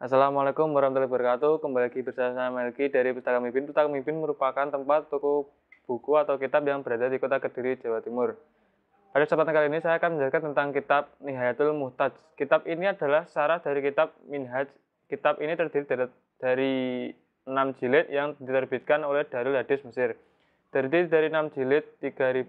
Assalamualaikum warahmatullahi wabarakatuh. Kembali lagi bersama saya Melki dari Pustaka Mimpin. Pustaka Mimpin merupakan tempat toko buku atau kitab yang berada di Kota Kediri, Jawa Timur. Pada kesempatan kali ini saya akan menjelaskan tentang kitab Nihayatul Muhtaj. Kitab ini adalah syarah dari kitab Minhaj. Kitab ini terdiri dari, dari 6 jilid yang diterbitkan oleh Darul Hadis Mesir. Terdiri dari 6 jilid 3072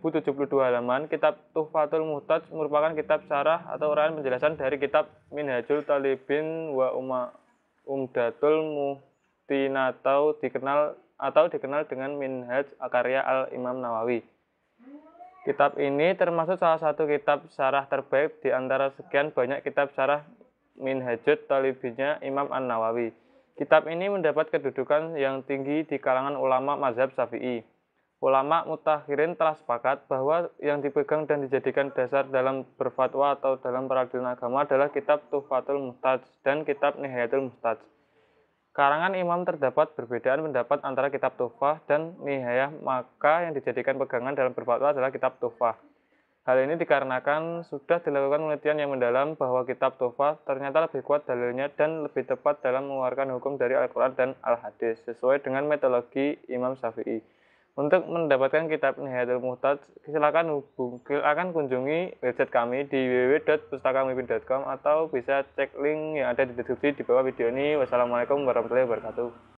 halaman, kitab Tuhfatul Muhtaj merupakan kitab syarah atau uraian penjelasan dari kitab Minhajul Talibin wa Umar Umdatul Muhtinatau dikenal atau dikenal dengan Minhaj akarya Al Imam Nawawi. Kitab ini termasuk salah satu kitab syarah terbaik di antara sekian banyak kitab syarah Minhajut Talibinya Imam An Nawawi. Kitab ini mendapat kedudukan yang tinggi di kalangan ulama mazhab Syafi'i. Ulama mutakhirin telah sepakat bahwa yang dipegang dan dijadikan dasar dalam berfatwa atau dalam peradilan agama adalah kitab Tuhfatul Mustaj dan kitab Nihayatul Mustaj. Karangan imam terdapat perbedaan pendapat antara kitab Tuhfah dan Nihayah, maka yang dijadikan pegangan dalam berfatwa adalah kitab Tuhfah. Hal ini dikarenakan sudah dilakukan penelitian yang mendalam bahwa kitab Tuhfah ternyata lebih kuat dalilnya dan lebih tepat dalam mengeluarkan hukum dari Al-Quran dan Al-Hadis, sesuai dengan metodologi Imam Syafi'i. Untuk mendapatkan kitab Nihayatul Muhtaj, silakan hubung, silakan kunjungi website kami di www.pustakamipin.com atau bisa cek link yang ada di deskripsi di bawah video ini. Wassalamualaikum warahmatullahi wabarakatuh.